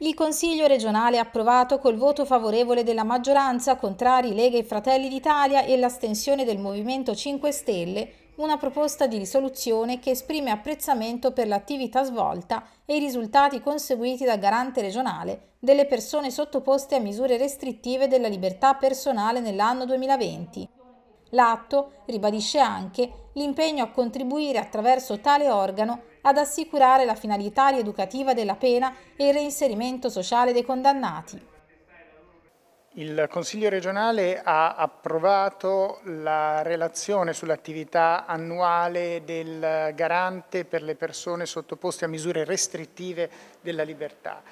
Il Consiglio regionale ha approvato col voto favorevole della maggioranza, contrari Lega e Fratelli d'Italia e l'astensione del Movimento 5 Stelle, una proposta di risoluzione che esprime apprezzamento per l'attività svolta e i risultati conseguiti dal garante regionale delle persone sottoposte a misure restrittive della libertà personale nell'anno 2020. L'atto ribadisce anche l'impegno a contribuire attraverso tale organo ad assicurare la finalità rieducativa della pena e il reinserimento sociale dei condannati. Il Consiglio regionale ha approvato la relazione sull'attività annuale del garante per le persone sottoposte a misure restrittive della libertà.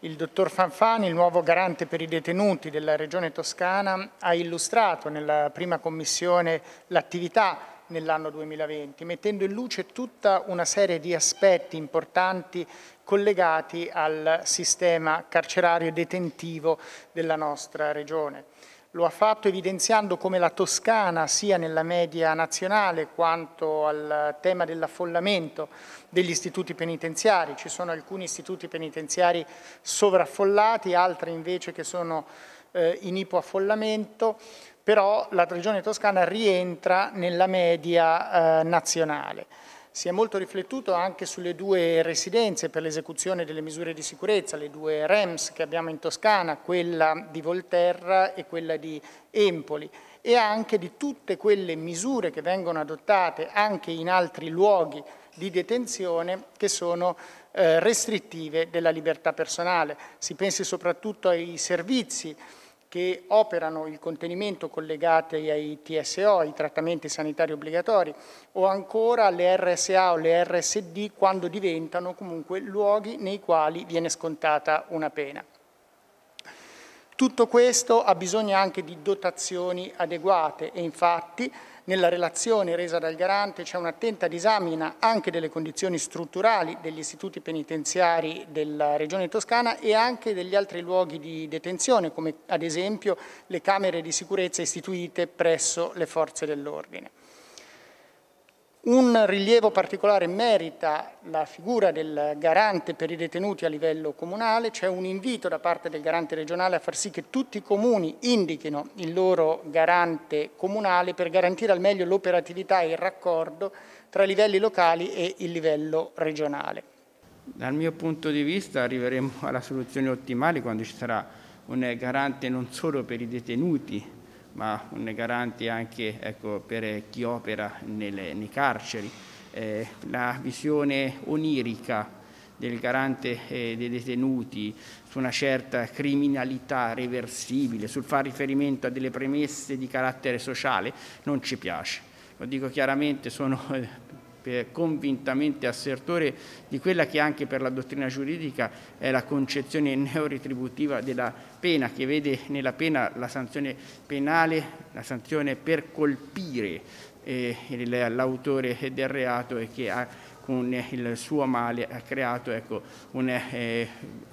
Il dottor Fanfani, il nuovo garante per i detenuti della Regione Toscana, ha illustrato nella prima commissione l'attività nell'anno 2020, mettendo in luce tutta una serie di aspetti importanti collegati al sistema carcerario detentivo della nostra regione. Lo ha fatto evidenziando come la Toscana sia nella media nazionale quanto al tema dell'affollamento degli istituti penitenziari. Ci sono alcuni istituti penitenziari sovraffollati, altri invece che sono eh, in ipoaffollamento, però la regione toscana rientra nella media eh, nazionale. Si è molto riflettuto anche sulle due residenze per l'esecuzione delle misure di sicurezza, le due REMS che abbiamo in Toscana, quella di Volterra e quella di Empoli e anche di tutte quelle misure che vengono adottate anche in altri luoghi di detenzione che sono eh, restrittive della libertà personale. Si pensi soprattutto ai servizi che operano il contenimento collegate ai TSO, ai trattamenti sanitari obbligatori, o ancora le RSA o le RSD quando diventano comunque luoghi nei quali viene scontata una pena. Tutto questo ha bisogno anche di dotazioni adeguate e infatti nella relazione resa dal garante c'è un'attenta disamina anche delle condizioni strutturali degli istituti penitenziari della Regione Toscana e anche degli altri luoghi di detenzione, come ad esempio le camere di sicurezza istituite presso le forze dell'ordine. Un rilievo particolare merita la figura del garante per i detenuti a livello comunale, c'è un invito da parte del garante regionale a far sì che tutti i comuni indichino il loro garante comunale per garantire al meglio l'operatività e il raccordo tra i livelli locali e il livello regionale. Dal mio punto di vista arriveremo alla soluzione ottimale quando ci sarà un garante non solo per i detenuti ma un garante anche ecco, per chi opera nelle, nei carceri. Eh, la visione onirica del garante eh, dei detenuti su una certa criminalità reversibile, sul far riferimento a delle premesse di carattere sociale, non ci piace. Lo dico chiaramente, sono eh, convintamente assertore di quella che anche per la dottrina giuridica è la concezione neoritributiva della pena, che vede nella pena la sanzione penale, la sanzione per colpire eh, l'autore del reato e che ha, con il suo male ha creato ecco, un, eh,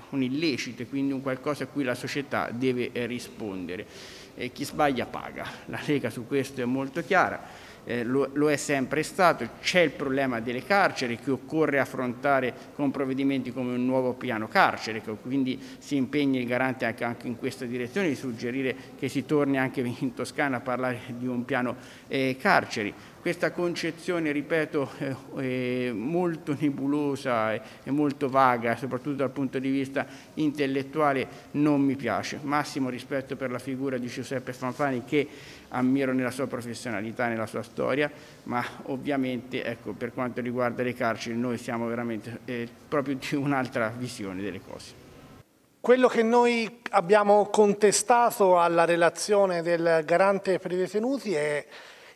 un illecito, quindi un qualcosa a cui la società deve eh, rispondere. E chi sbaglia paga. La Lega su questo è molto chiara eh, lo, lo, è sempre stato, c'è il problema delle carceri che occorre affrontare con provvedimenti come un nuovo piano carcere, che quindi si impegna il garante anche, anche in questa direzione di suggerire che si torni anche in Toscana a parlare di un piano eh, carceri questa concezione, ripeto, eh, molto nebulosa e, e molto vaga, soprattutto dal punto di vista intellettuale, non mi piace. Massimo rispetto per la figura di Giuseppe Fanfani che ammiro nella sua professionalità, nella sua storia, ma ovviamente ecco, per quanto riguarda le carceri noi siamo veramente eh, proprio di un'altra visione delle cose. Quello che noi abbiamo contestato alla relazione del garante per i detenuti è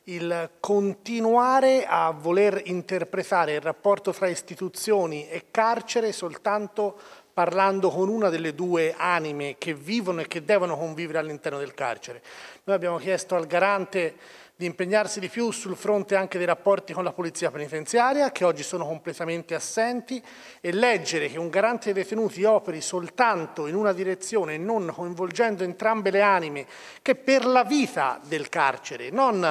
il continuare a voler interpretare il rapporto fra istituzioni e carcere soltanto parlando con una delle due anime che vivono e che devono convivere all'interno del carcere. Noi abbiamo chiesto al garante di impegnarsi di più sul fronte anche dei rapporti con la polizia penitenziaria, che oggi sono completamente assenti, e leggere che un garante dei detenuti operi soltanto in una direzione e non coinvolgendo entrambe le anime, che per la vita del carcere, non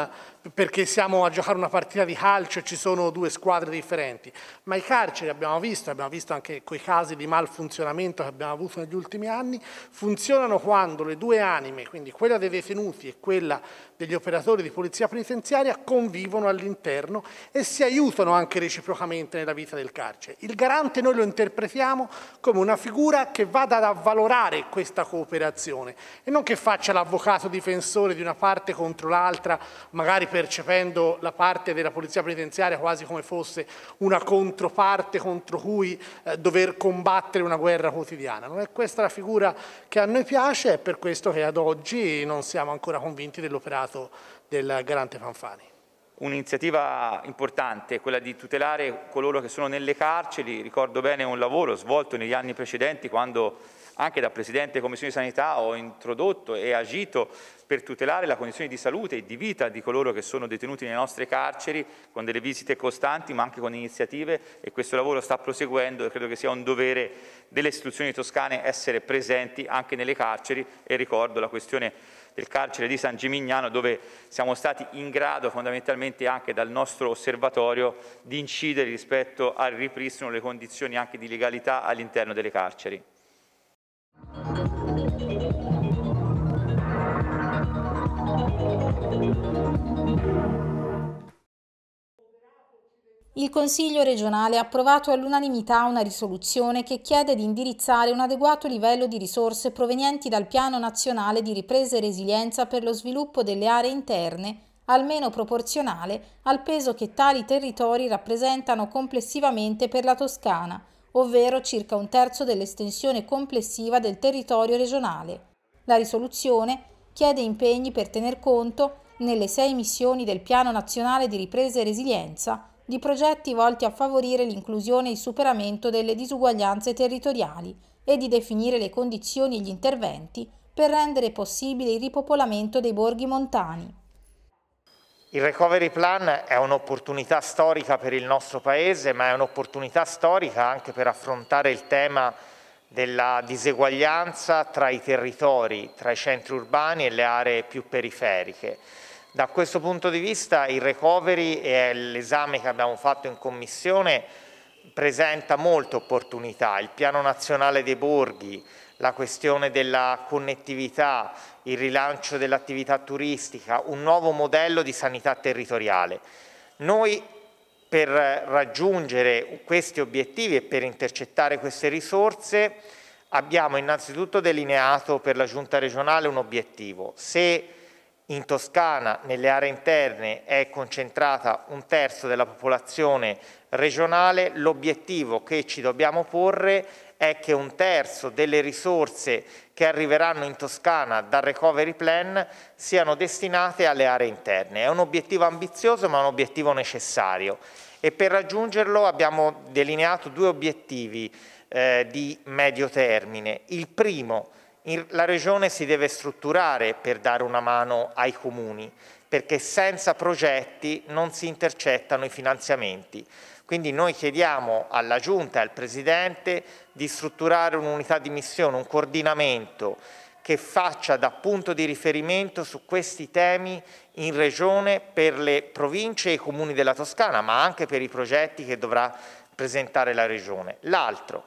perché siamo a giocare una partita di calcio e ci sono due squadre differenti, ma i carceri abbiamo visto, abbiamo visto anche quei casi di malfunzionamento che abbiamo avuto negli ultimi anni, funzionano quando le due anime, quindi quella dei detenuti e quella degli operatori di polizia penitenziaria, convivono all'interno e si aiutano anche reciprocamente nella vita del carcere. Il garante noi lo interpretiamo come una figura che vada ad avvalorare questa cooperazione e non che faccia l'avvocato difensore di una parte contro l'altra, magari percependo la parte della polizia penitenziaria quasi come fosse una controparte contro cui eh, dover combattere una guerra quotidiana. Non è questa la figura che a noi piace, è per questo che ad oggi non siamo ancora convinti dell'operato del garante Fanfani. Un'iniziativa importante è quella di tutelare coloro che sono nelle carceri, ricordo bene un lavoro svolto negli anni precedenti quando anche da Presidente Commissione di Sanità ho introdotto e agito per tutelare la condizione di salute e di vita di coloro che sono detenuti nelle nostre carceri con delle visite costanti ma anche con iniziative e questo lavoro sta proseguendo e credo che sia un dovere delle istituzioni toscane essere presenti anche nelle carceri e ricordo la questione del carcere di San Gimignano dove siamo stati in grado fondamentalmente anche dal nostro osservatorio di incidere rispetto al ripristino delle condizioni anche di legalità all'interno delle carceri. Il Consiglio regionale ha approvato all'unanimità una risoluzione che chiede di indirizzare un adeguato livello di risorse provenienti dal Piano nazionale di ripresa e resilienza per lo sviluppo delle aree interne, almeno proporzionale al peso che tali territori rappresentano complessivamente per la Toscana, ovvero circa un terzo dell'estensione complessiva del territorio regionale. La risoluzione chiede impegni per tener conto, nelle sei missioni del Piano nazionale di ripresa e resilienza, di progetti volti a favorire l'inclusione e il superamento delle disuguaglianze territoriali e di definire le condizioni e gli interventi per rendere possibile il ripopolamento dei borghi montani. Il Recovery Plan è un'opportunità storica per il nostro Paese, ma è un'opportunità storica anche per affrontare il tema della diseguaglianza tra i territori, tra i centri urbani e le aree più periferiche. Da questo punto di vista il recovery e l'esame che abbiamo fatto in commissione presenta molte opportunità, il piano nazionale dei borghi, la questione della connettività, il rilancio dell'attività turistica, un nuovo modello di sanità territoriale. Noi per raggiungere questi obiettivi e per intercettare queste risorse abbiamo innanzitutto delineato per la Giunta regionale un obiettivo. Se in Toscana, nelle aree interne, è concentrata un terzo della popolazione regionale. L'obiettivo che ci dobbiamo porre è che un terzo delle risorse che arriveranno in Toscana dal recovery plan siano destinate alle aree interne. È un obiettivo ambizioso ma un obiettivo necessario e per raggiungerlo abbiamo delineato due obiettivi eh, di medio termine. Il primo è la Regione si deve strutturare per dare una mano ai comuni, perché senza progetti non si intercettano i finanziamenti. Quindi noi chiediamo alla Giunta e al Presidente di strutturare un'unità di missione, un coordinamento che faccia da punto di riferimento su questi temi in regione per le province e i comuni della Toscana, ma anche per i progetti che dovrà presentare la regione. L'altro,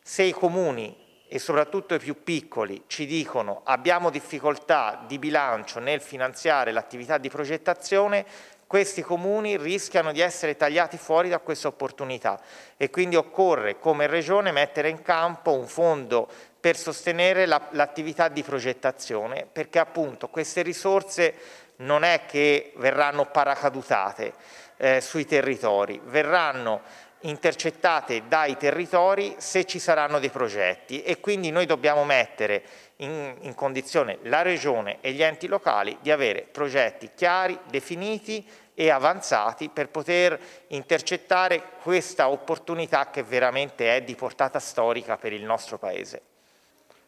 se i comuni e soprattutto i più piccoli ci dicono abbiamo difficoltà di bilancio nel finanziare l'attività di progettazione, questi comuni rischiano di essere tagliati fuori da questa opportunità e quindi occorre come Regione mettere in campo un fondo per sostenere l'attività la, di progettazione perché appunto queste risorse non è che verranno paracadutate eh, sui territori, verranno intercettate dai territori se ci saranno dei progetti e quindi noi dobbiamo mettere in, in, condizione la Regione e gli enti locali di avere progetti chiari, definiti e avanzati per poter intercettare questa opportunità che veramente è di portata storica per il nostro Paese.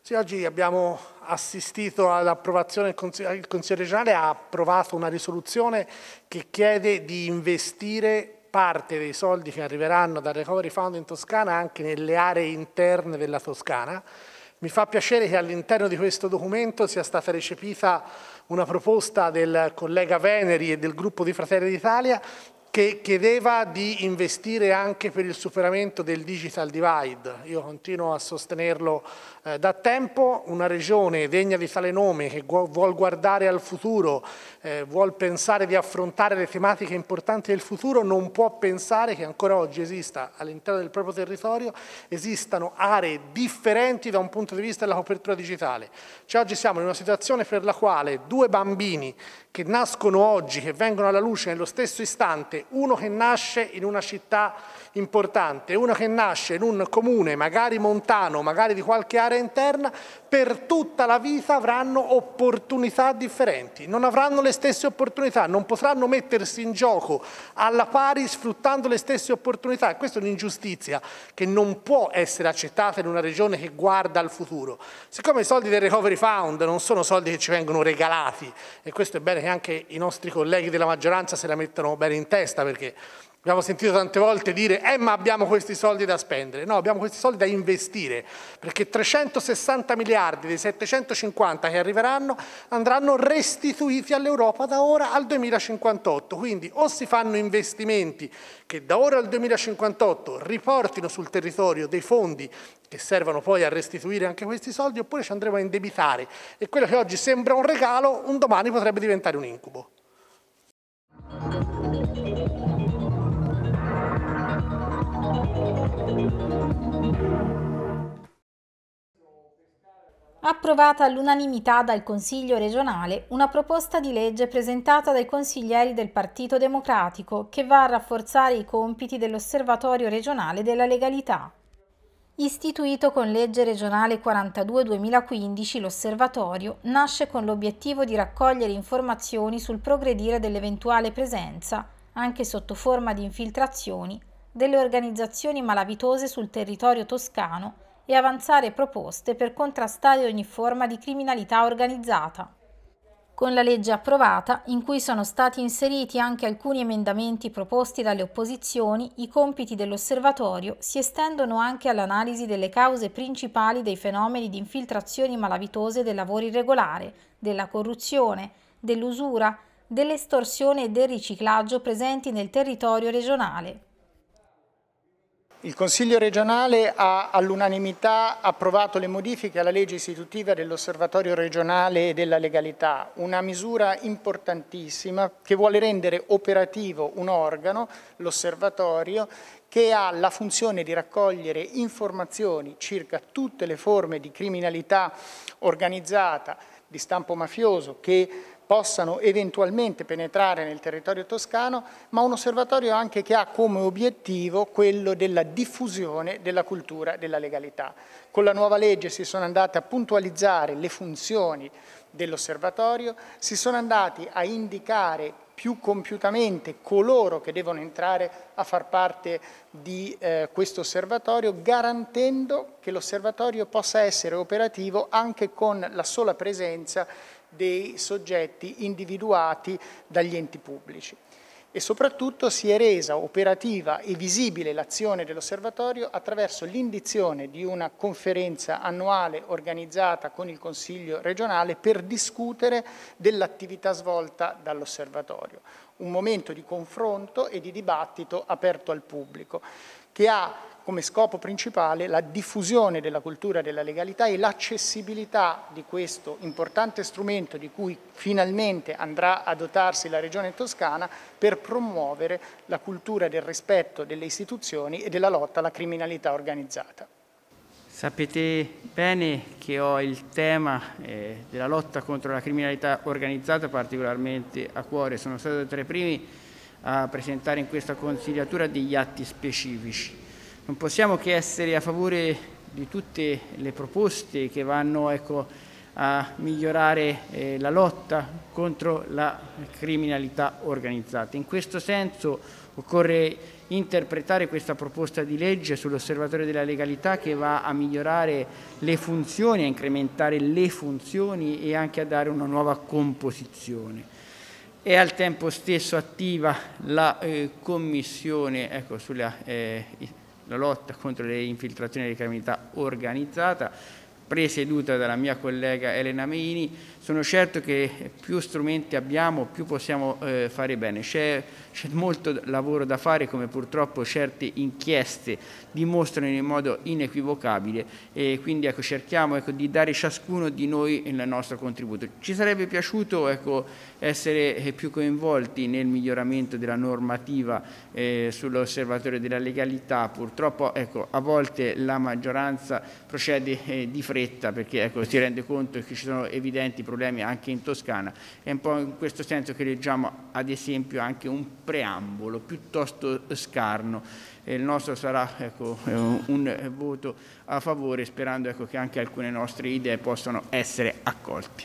Sì, oggi abbiamo assistito all'approvazione, il Consiglio regionale ha approvato una risoluzione che chiede di investire parte dei soldi che arriveranno dal Recovery Fund in Toscana anche nelle aree interne della Toscana. Mi fa piacere che all'interno di questo documento sia stata recepita una proposta del collega Veneri e del gruppo di Fratelli d'Italia che chiedeva di investire anche per il superamento del digital divide. Io continuo a sostenerlo eh, da tempo una regione, degna di tale nome, che vuole guardare al futuro, eh, vuole pensare di affrontare le tematiche importanti del futuro, non può pensare che ancora oggi esista all'interno del proprio territorio, esistano aree differenti da un punto di vista della copertura digitale. Cioè oggi siamo in una situazione per la quale due bambini che nascono oggi, che vengono alla luce nello stesso istante, uno che nasce in una città importante, uno che nasce in un comune, magari montano, magari di qualche area interna per tutta la vita avranno opportunità differenti, non avranno le stesse opportunità, non potranno mettersi in gioco alla pari sfruttando le stesse opportunità. Questa è un'ingiustizia che non può essere accettata in una regione che guarda al futuro. Siccome i soldi del Recovery Fund non sono soldi che ci vengono regalati, e questo è bene che anche i nostri colleghi della maggioranza se la mettano bene in testa perché Abbiamo sentito tante volte dire, eh ma abbiamo questi soldi da spendere. No, abbiamo questi soldi da investire, perché 360 miliardi dei 750 che arriveranno andranno restituiti all'Europa da ora al 2058. Quindi o si fanno investimenti che da ora al 2058 riportino sul territorio dei fondi che servono poi a restituire anche questi soldi, oppure ci andremo a indebitare. E quello che oggi sembra un regalo, un domani potrebbe diventare un incubo. Approvata all'unanimità dal Consiglio regionale una proposta di legge presentata dai consiglieri del Partito Democratico che va a rafforzare i compiti dell'Osservatorio regionale della legalità. Istituito con legge regionale 42-2015, l'osservatorio nasce con l'obiettivo di raccogliere informazioni sul progredire dell'eventuale presenza, anche sotto forma di infiltrazioni, delle organizzazioni malavitose sul territorio toscano e avanzare proposte per contrastare ogni forma di criminalità organizzata. Con la legge approvata, in cui sono stati inseriti anche alcuni emendamenti proposti dalle opposizioni, i compiti dell'osservatorio si estendono anche all'analisi delle cause principali dei fenomeni di infiltrazioni malavitose del lavoro irregolare, della corruzione, dell'usura, dell'estorsione e del riciclaggio presenti nel territorio regionale. Il Consiglio regionale ha all'unanimità approvato le modifiche alla legge istitutiva dell'Osservatorio regionale della legalità, una misura importantissima che vuole rendere operativo un organo, l'Osservatorio, che ha la funzione di raccogliere informazioni circa tutte le forme di criminalità organizzata di stampo mafioso che possano eventualmente penetrare nel territorio toscano, ma un osservatorio anche che ha come obiettivo quello della diffusione della cultura della legalità. Con la nuova legge si sono andate a puntualizzare le funzioni dell'osservatorio, si sono andati a indicare più compiutamente coloro che devono entrare a far parte di eh, questo osservatorio, garantendo che l'osservatorio possa essere operativo anche con la sola presenza dei soggetti individuati dagli enti pubblici e soprattutto si è resa operativa e visibile l'azione dell'osservatorio attraverso l'indizione di una conferenza annuale organizzata con il Consiglio regionale per discutere dell'attività svolta dall'osservatorio, un momento di confronto e di dibattito aperto al pubblico che ha come scopo principale la diffusione della cultura della legalità e l'accessibilità di questo importante strumento di cui finalmente andrà a dotarsi la Regione Toscana per promuovere la cultura del rispetto delle istituzioni e della lotta alla criminalità organizzata. Sapete bene che ho il tema eh, della lotta contro la criminalità organizzata particolarmente a cuore, sono stato tra i primi a presentare in questa consigliatura degli atti specifici non possiamo che essere a favore di tutte le proposte che vanno ecco, a migliorare eh, la lotta contro la criminalità organizzata. In questo senso occorre interpretare questa proposta di legge sull'osservatorio della legalità che va a migliorare le funzioni, a incrementare le funzioni e anche a dare una nuova composizione. È al tempo stesso attiva la eh, commissione ecco, sulla eh, la lotta contro le infiltrazioni di criminalità organizzata, presieduta dalla mia collega Elena Meini. Sono certo che più strumenti abbiamo, più possiamo eh, fare bene. C'è c'è molto lavoro da fare come purtroppo certe inchieste dimostrano in modo inequivocabile e quindi ecco, cerchiamo ecco, di dare ciascuno di noi il nostro contributo. Ci sarebbe piaciuto ecco, essere eh, più coinvolti nel miglioramento della normativa eh, sull'osservatorio della legalità, purtroppo ecco, a volte la maggioranza procede eh, di fretta perché ecco, si rende conto che ci sono evidenti problemi anche in Toscana, è un po' in questo senso che leggiamo ad esempio anche un preambolo piuttosto scarno. Il nostro sarà ecco, eh, un eh, voto a favore sperando ecco, che anche alcune nostre idee possano essere accolte.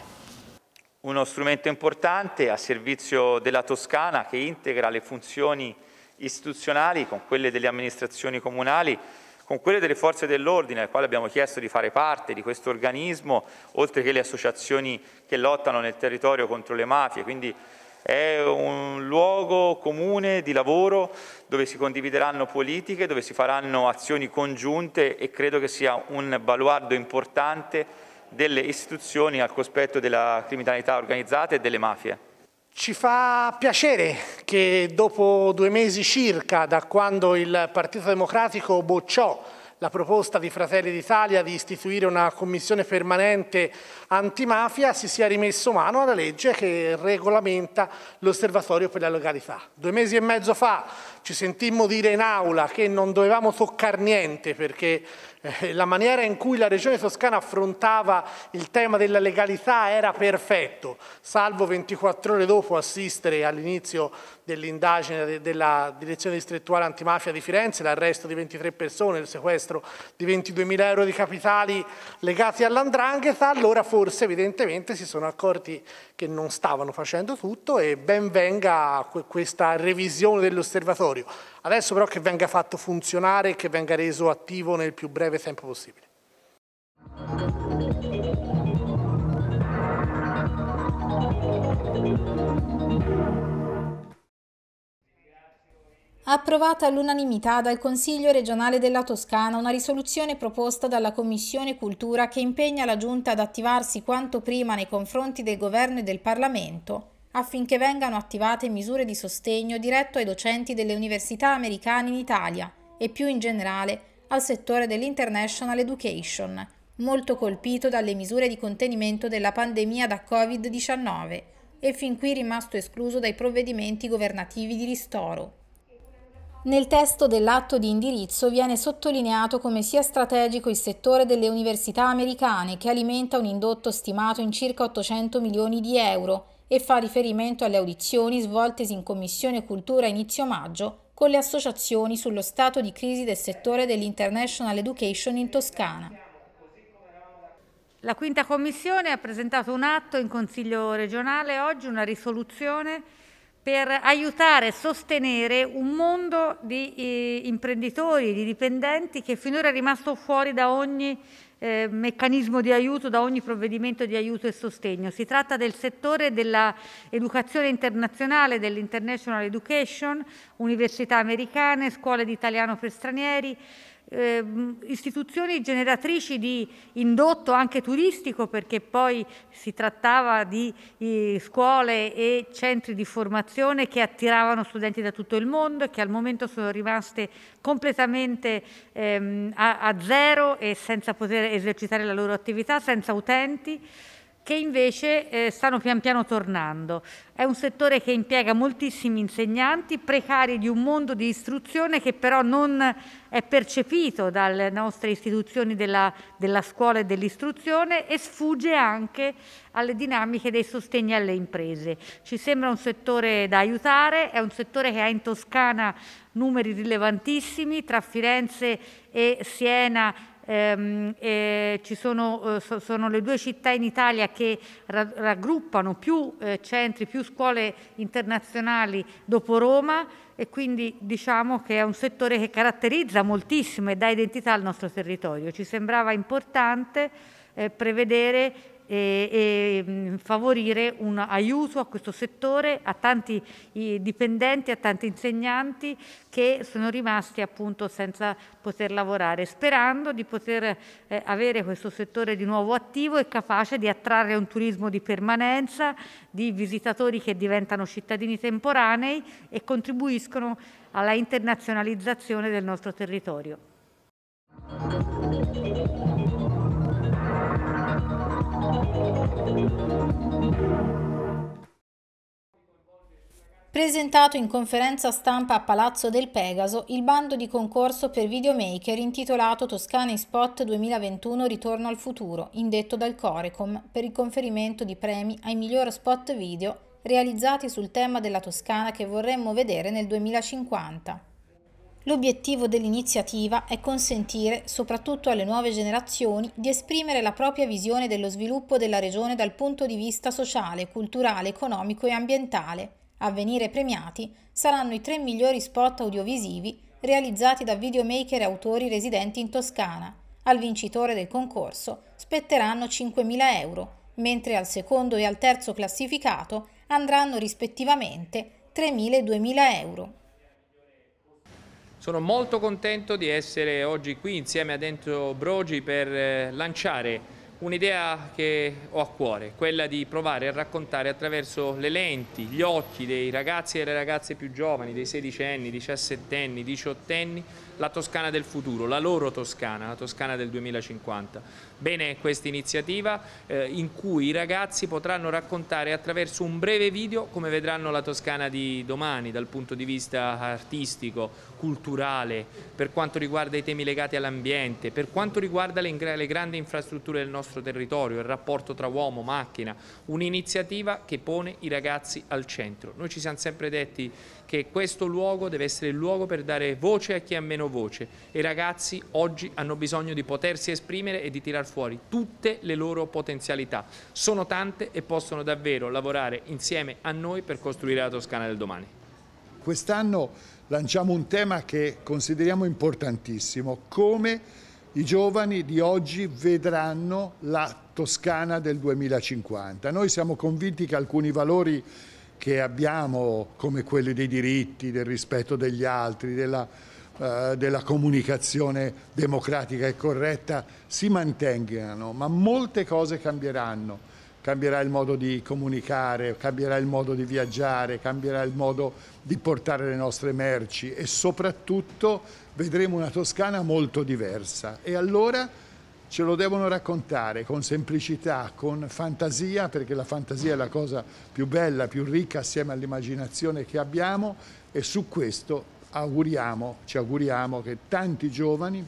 Uno strumento importante a servizio della Toscana che integra le funzioni istituzionali con quelle delle amministrazioni comunali con quelle delle forze dell'ordine, alle quali abbiamo chiesto di fare parte di questo organismo, oltre che le associazioni che lottano nel territorio contro le mafie. Quindi è un luogo comune di lavoro dove si condivideranno politiche, dove si faranno azioni congiunte e credo che sia un baluardo importante delle istituzioni al cospetto della criminalità organizzata e delle mafie. Ci fa piacere che dopo due mesi circa da quando il Partito Democratico bocciò la proposta di Fratelli d'Italia di istituire una commissione permanente antimafia si sia rimesso mano alla legge che regolamenta l'osservatorio per la legalità. Due mesi e mezzo fa ci sentimmo dire in aula che non dovevamo toccare niente perché eh, la maniera in cui la regione toscana affrontava il tema della legalità era perfetto, salvo 24 ore dopo assistere all'inizio dell'indagine della direzione distrettuale antimafia di Firenze, l'arresto di 23 persone, il sequestro di 22 mila euro di capitali legati all'andrangheta, allora forse evidentemente si sono accorti che non stavano facendo tutto e ben venga questa revisione dell'osservatorio Adesso però che venga fatto funzionare e che venga reso attivo nel più breve tempo possibile. Approvata all'unanimità dal Consiglio regionale della Toscana una risoluzione proposta dalla Commissione Cultura che impegna la Giunta ad attivarsi quanto prima nei confronti del Governo e del Parlamento affinché vengano attivate misure di sostegno diretto ai docenti delle università americane in Italia e più in generale al settore dell'international education, molto colpito dalle misure di contenimento della pandemia da Covid-19 e fin qui rimasto escluso dai provvedimenti governativi di ristoro. Nel testo dell'atto di indirizzo viene sottolineato come sia strategico il settore delle università americane che alimenta un indotto stimato in circa 800 milioni di euro e fa riferimento alle audizioni svoltesi in Commissione Cultura inizio maggio con le associazioni sullo stato di crisi del settore dell'International Education in Toscana. La quinta commissione ha presentato un atto in Consiglio regionale oggi, una risoluzione per aiutare e sostenere un mondo di eh, imprenditori, di dipendenti che finora è rimasto fuori da ogni eh, meccanismo di aiuto, da ogni provvedimento di aiuto e sostegno. Si tratta del settore dell'educazione internazionale, dell'international education, università americane, scuole di italiano per stranieri, eh, istituzioni generatrici di indotto anche turistico perché poi si trattava di scuole e centri di formazione che attiravano studenti da tutto il mondo e che al momento sono rimaste completamente ehm, a, a zero e senza poter esercitare la loro attività, senza utenti che invece eh, stanno pian piano tornando. È un settore che impiega moltissimi insegnanti, precari di un mondo di istruzione che però non è percepito dalle nostre istituzioni della, della scuola e dell'istruzione e sfugge anche alle dinamiche dei sostegni alle imprese. Ci sembra un settore da aiutare, è un settore che ha in Toscana numeri rilevantissimi, tra Firenze e Siena eh, ci sono, eh, sono, le due città in Italia che ra raggruppano più eh, centri, più scuole internazionali dopo Roma e quindi diciamo che è un settore che caratterizza moltissimo e dà identità al nostro territorio. Ci sembrava importante eh, prevedere e, e, favorire un aiuto a questo settore, a tanti dipendenti, a tanti insegnanti che sono rimasti appunto senza poter lavorare, sperando di poter eh, avere questo settore di nuovo attivo e capace di attrarre un turismo di permanenza, di visitatori che diventano cittadini temporanei e contribuiscono alla internazionalizzazione del nostro territorio. Presentato in conferenza stampa a Palazzo del Pegaso il bando di concorso per videomaker intitolato Toscana in Spot 2021 Ritorno al futuro, indetto dal Corecom per il conferimento di premi ai migliori spot video realizzati sul tema della Toscana che vorremmo vedere nel 2050. L'obiettivo dell'iniziativa è consentire, soprattutto alle nuove generazioni, di esprimere la propria visione dello sviluppo della regione dal punto di vista sociale, culturale, economico e ambientale. A venire premiati saranno i tre migliori spot audiovisivi realizzati da videomaker e autori residenti in Toscana. Al vincitore del concorso spetteranno 5.000 euro, mentre al secondo e al terzo classificato andranno rispettivamente 3.000 e 2.000 euro. Sono molto contento di essere oggi qui insieme a Dentro Brogi per eh, lanciare Un'idea che ho a cuore, quella di provare a raccontare attraverso le lenti, gli occhi dei ragazzi e delle ragazze più giovani, dei sedicenni, diciassettenni, diciottenni, la Toscana del futuro, la loro Toscana, la Toscana del 2050. Bene questa iniziativa eh, in cui i ragazzi potranno raccontare attraverso un breve video come vedranno la Toscana di domani dal punto di vista artistico, culturale, per quanto riguarda i temi legati all'ambiente, per quanto riguarda le, le grandi infrastrutture del nostro nostro territorio, il rapporto tra uomo-macchina, e un'iniziativa che pone i ragazzi al centro. Noi ci siamo sempre detti che questo luogo deve essere il luogo per dare voce a chi ha meno voce e i ragazzi oggi hanno bisogno di potersi esprimere e di tirar fuori tutte le loro potenzialità. Sono tante e possono davvero lavorare insieme a noi per costruire la Toscana del domani. Quest'anno lanciamo un tema che consideriamo importantissimo, come i giovani di oggi vedranno la Toscana del 2050. Noi siamo convinti che alcuni valori che abbiamo, come quelli dei diritti, del rispetto degli altri, della, eh, della comunicazione democratica e corretta, si mantengano, ma molte cose cambieranno cambierà il modo di comunicare, cambierà il modo di viaggiare, cambierà il modo di portare le nostre merci e soprattutto vedremo una Toscana molto diversa. E allora ce lo devono raccontare con semplicità, con fantasia, perché la fantasia è la cosa più bella, più ricca assieme all'immaginazione che abbiamo e su questo auguriamo, ci auguriamo che tanti giovani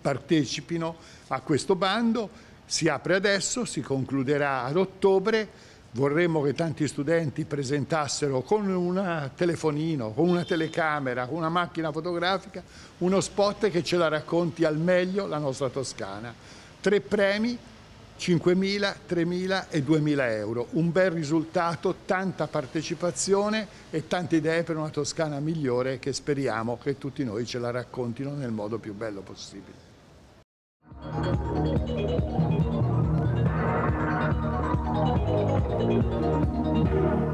partecipino a questo bando si apre adesso, si concluderà ad ottobre, vorremmo che tanti studenti presentassero con un telefonino, con una telecamera, con una macchina fotografica, uno spot che ce la racconti al meglio la nostra Toscana. Tre premi, 5.000, 3.000 e 2.000 euro. Un bel risultato, tanta partecipazione e tante idee per una Toscana migliore che speriamo che tutti noi ce la raccontino nel modo più bello possibile. thank you